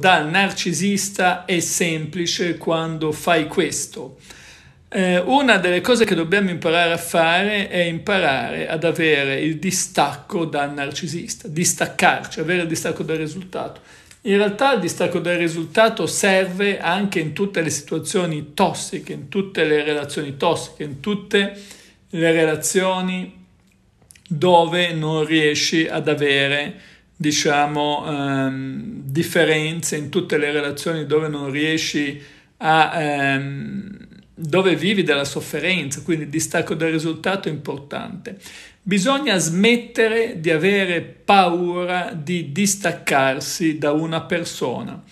da narcisista è semplice quando fai questo. Eh, una delle cose che dobbiamo imparare a fare è imparare ad avere il distacco dal narcisista, distaccarci, avere il distacco dal risultato. In realtà il distacco dal risultato serve anche in tutte le situazioni tossiche, in tutte le relazioni tossiche, in tutte le relazioni dove non riesci ad avere diciamo, ehm, differenze in tutte le relazioni dove non riesci a... Ehm, dove vivi della sofferenza, quindi il distacco dal risultato è importante. Bisogna smettere di avere paura di distaccarsi da una persona.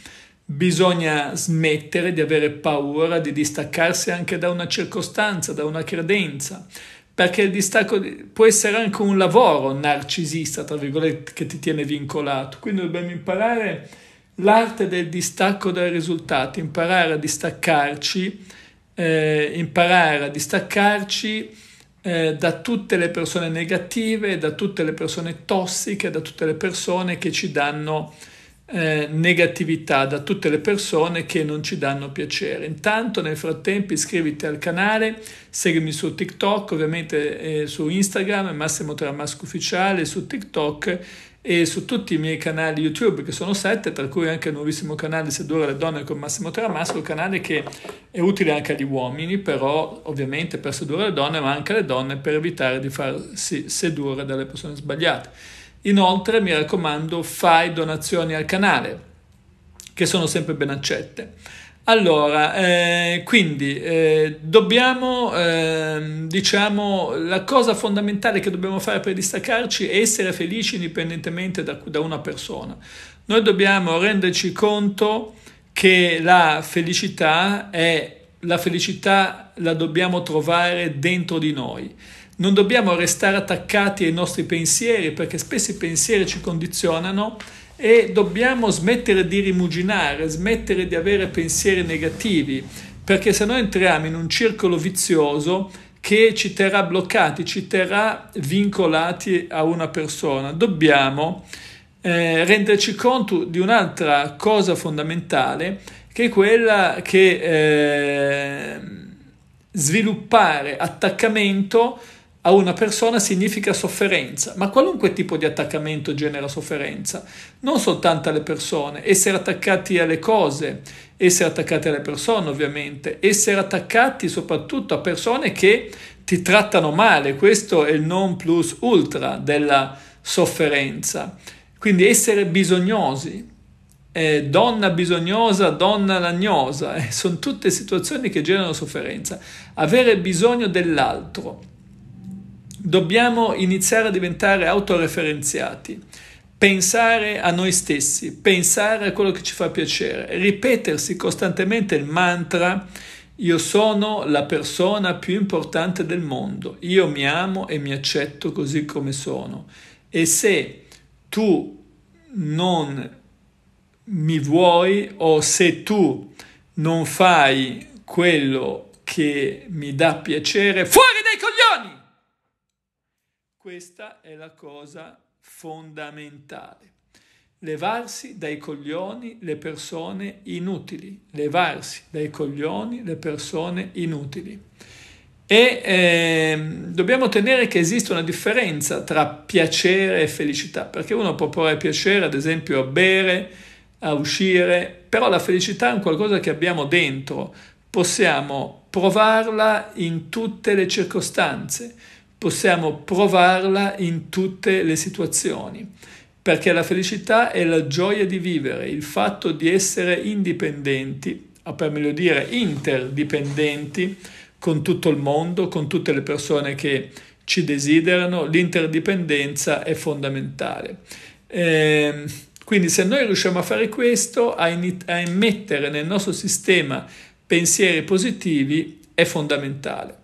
Bisogna smettere di avere paura di distaccarsi anche da una circostanza, da una credenza perché il distacco può essere anche un lavoro narcisista, tra virgolette, che ti tiene vincolato. Quindi dobbiamo imparare l'arte del distacco dai risultati, imparare a distaccarci, eh, imparare a distaccarci eh, da tutte le persone negative, da tutte le persone tossiche, da tutte le persone che ci danno eh, negatività da tutte le persone che non ci danno piacere. Intanto nel frattempo iscriviti al canale, seguimi su TikTok, ovviamente eh, su Instagram, Massimo Tramasco Ufficiale, su TikTok e su tutti i miei canali YouTube, che sono sette, tra cui anche il nuovissimo canale Sedurre le donne con Massimo Tramasco, canale che è utile anche agli uomini, però ovviamente per sedurre le donne, ma anche alle donne per evitare di farsi sedurre dalle persone sbagliate. Inoltre mi raccomando fai donazioni al canale che sono sempre ben accette. Allora, eh, quindi eh, dobbiamo, eh, diciamo, la cosa fondamentale che dobbiamo fare per distaccarci è essere felici indipendentemente da, da una persona. Noi dobbiamo renderci conto che la felicità è, la felicità la dobbiamo trovare dentro di noi. Non dobbiamo restare attaccati ai nostri pensieri perché spesso i pensieri ci condizionano e dobbiamo smettere di rimuginare, smettere di avere pensieri negativi, perché se no entriamo in un circolo vizioso che ci terrà bloccati, ci terrà vincolati a una persona. Dobbiamo eh, renderci conto di un'altra cosa fondamentale, che è quella che eh, sviluppare attaccamento a una persona significa sofferenza, ma qualunque tipo di attaccamento genera sofferenza, non soltanto alle persone, essere attaccati alle cose, essere attaccati alle persone ovviamente, essere attaccati soprattutto a persone che ti trattano male, questo è il non plus ultra della sofferenza, quindi essere bisognosi. Eh, donna bisognosa, donna lagnosa, eh, sono tutte situazioni che generano sofferenza. Avere bisogno dell'altro, dobbiamo iniziare a diventare autoreferenziati, pensare a noi stessi, pensare a quello che ci fa piacere, ripetersi costantemente il mantra io sono la persona più importante del mondo, io mi amo e mi accetto così come sono. E se tu non mi vuoi o se tu non fai quello che mi dà piacere, fuori dai coglioni! Questa è la cosa fondamentale. Levarsi dai coglioni le persone inutili. Levarsi dai coglioni le persone inutili. E eh, dobbiamo tenere che esiste una differenza tra piacere e felicità, perché uno può provare piacere, ad esempio, a bere, a uscire, però la felicità è un qualcosa che abbiamo dentro, possiamo provarla in tutte le circostanze possiamo provarla in tutte le situazioni, perché la felicità è la gioia di vivere, il fatto di essere indipendenti, o per meglio dire interdipendenti, con tutto il mondo, con tutte le persone che ci desiderano, l'interdipendenza è fondamentale. Eh, quindi se noi riusciamo a fare questo, a, in, a immettere nel nostro sistema pensieri positivi, è fondamentale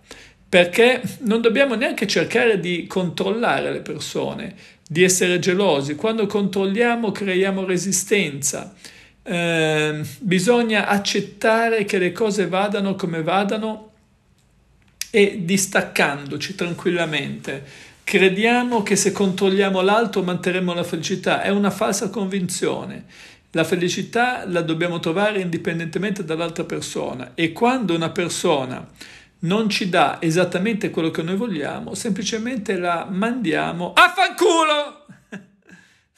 perché non dobbiamo neanche cercare di controllare le persone, di essere gelosi. Quando controlliamo creiamo resistenza. Eh, bisogna accettare che le cose vadano come vadano e distaccandoci tranquillamente. Crediamo che se controlliamo l'altro manterremo la felicità, è una falsa convinzione. La felicità la dobbiamo trovare indipendentemente dall'altra persona e quando una persona non ci dà esattamente quello che noi vogliamo, semplicemente la mandiamo a fanculo!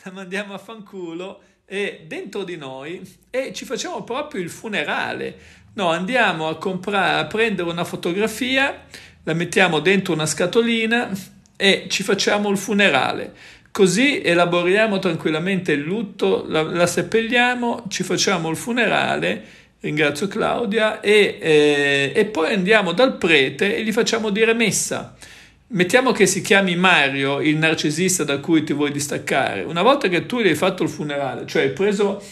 la mandiamo a fanculo e dentro di noi e ci facciamo proprio il funerale. No, andiamo a comprare, a prendere una fotografia, la mettiamo dentro una scatolina e ci facciamo il funerale. Così elaboriamo tranquillamente il lutto, la, la seppelliamo, ci facciamo il funerale Ringrazio Claudia. E, eh, e poi andiamo dal prete e gli facciamo dire messa. Mettiamo che si chiami Mario, il narcisista da cui ti vuoi distaccare. Una volta che tu gli hai fatto il funerale, cioè hai preso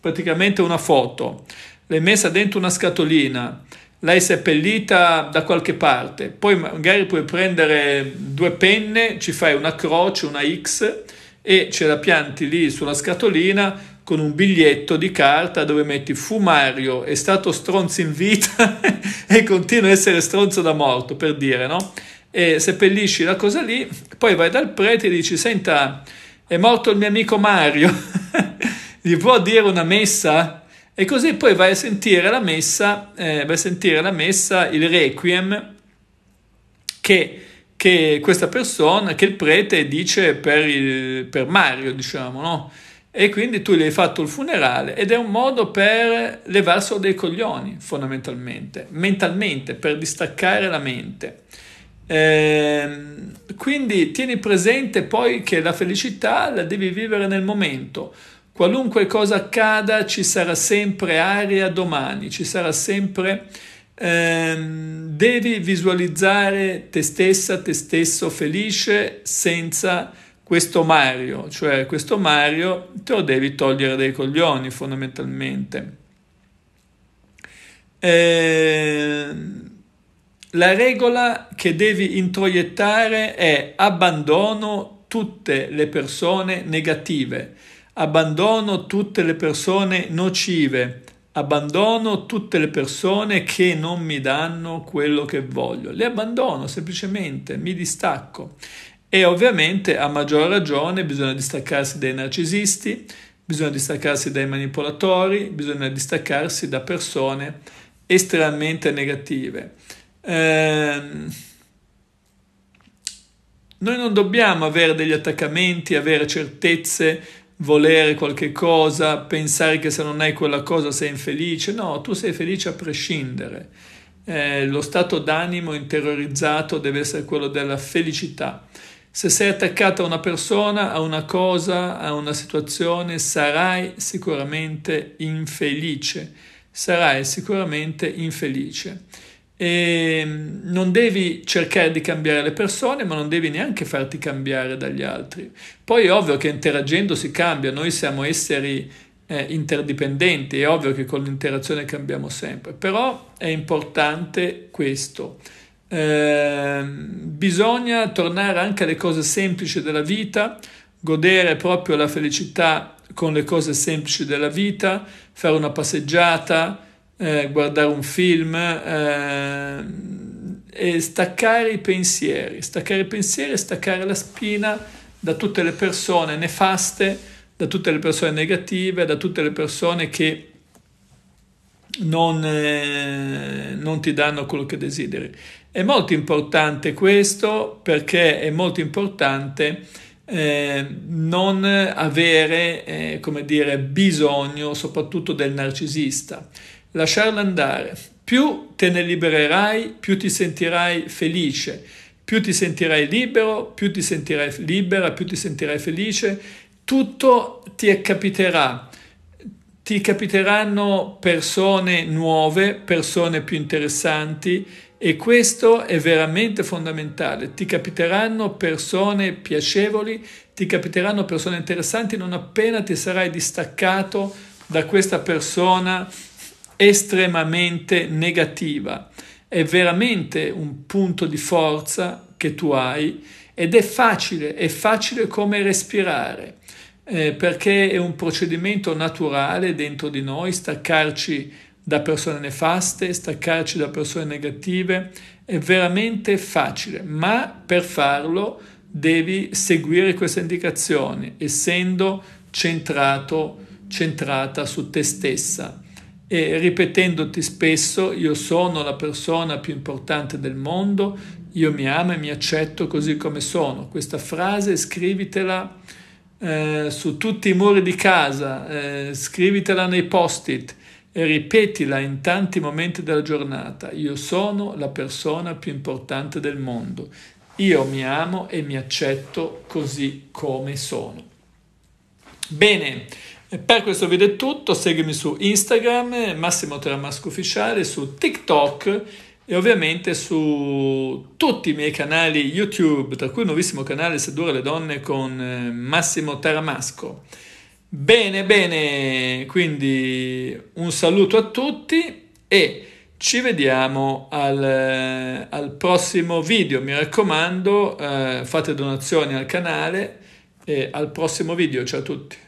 praticamente una foto, l'hai messa dentro una scatolina, l'hai seppellita da qualche parte, poi magari puoi prendere due penne, ci fai una croce, una X e ce la pianti lì sulla scatolina con un biglietto di carta dove metti fu Mario, è stato stronzo in vita e continua a essere stronzo da morto, per dire, no? E seppellisci la cosa lì, poi vai dal prete e dici, senta, è morto il mio amico Mario, gli può dire una messa? E così poi vai a sentire la messa, eh, vai a sentire la messa, il requiem, che che questa persona, che il prete dice per, il, per Mario, diciamo, no? e quindi tu gli hai fatto il funerale ed è un modo per levarselo dei coglioni fondamentalmente, mentalmente, per distaccare la mente. Ehm, quindi tieni presente poi che la felicità la devi vivere nel momento. Qualunque cosa accada ci sarà sempre aria domani, ci sarà sempre... Ehm, devi visualizzare te stessa, te stesso felice senza questo Mario, cioè questo Mario, te lo devi togliere dai coglioni fondamentalmente. Eh, la regola che devi introiettare è abbandono tutte le persone negative, abbandono tutte le persone nocive, abbandono tutte le persone che non mi danno quello che voglio, le abbandono semplicemente, mi distacco. E ovviamente a maggior ragione bisogna distaccarsi dai narcisisti, bisogna distaccarsi dai manipolatori, bisogna distaccarsi da persone estremamente negative. Ehm, noi non dobbiamo avere degli attaccamenti, avere certezze, volere qualche cosa, pensare che se non hai quella cosa sei infelice. No, tu sei felice a prescindere. Eh, lo stato d'animo interiorizzato deve essere quello della felicità. Se sei attaccata a una persona, a una cosa, a una situazione, sarai sicuramente infelice. Sarai sicuramente infelice. E mm, non devi cercare di cambiare le persone, ma non devi neanche farti cambiare dagli altri. Poi è ovvio che interagendo si cambia, noi siamo esseri eh, interdipendenti, è ovvio che con l'interazione cambiamo sempre, però è importante questo Ehm, bisogna tornare anche alle cose semplici della vita, godere proprio la felicità con le cose semplici della vita, fare una passeggiata, eh, guardare un film eh, e staccare i pensieri, staccare i pensieri e staccare la spina da tutte le persone nefaste, da tutte le persone negative, da tutte le persone che non, eh, non ti danno quello che desideri. È molto importante questo perché è molto importante eh, non avere, eh, come dire, bisogno soprattutto del narcisista. Lasciarlo andare. Più te ne libererai, più ti sentirai felice, più ti sentirai libero, più ti sentirai libera, più ti sentirai felice. Tutto ti capiterà ti capiteranno persone nuove, persone più interessanti e questo è veramente fondamentale. Ti capiteranno persone piacevoli, ti capiteranno persone interessanti non appena ti sarai distaccato da questa persona estremamente negativa. È veramente un punto di forza che tu hai ed è facile, è facile come respirare eh, perché è un procedimento naturale dentro di noi staccarci da persone nefaste, staccarci da persone negative, è veramente facile, ma per farlo devi seguire queste indicazioni, essendo centrato, centrata su te stessa e ripetendoti spesso io sono la persona più importante del mondo, io mi amo e mi accetto così come sono. Questa frase scrivitela eh, su tutti i muri di casa, eh, scrivitela nei post-it e ripetila in tanti momenti della giornata. Io sono la persona più importante del mondo. Io mi amo e mi accetto così come sono. Bene, per questo video è tutto. Seguimi su Instagram, Massimo Tramasco Ufficiale, su TikTok e ovviamente su tutti i miei canali YouTube, tra cui il nuovissimo canale Sedurre le donne con eh, Massimo Taramasco. Bene, bene, quindi un saluto a tutti e ci vediamo al, eh, al prossimo video. Mi raccomando, eh, fate donazioni al canale e al prossimo video. Ciao a tutti.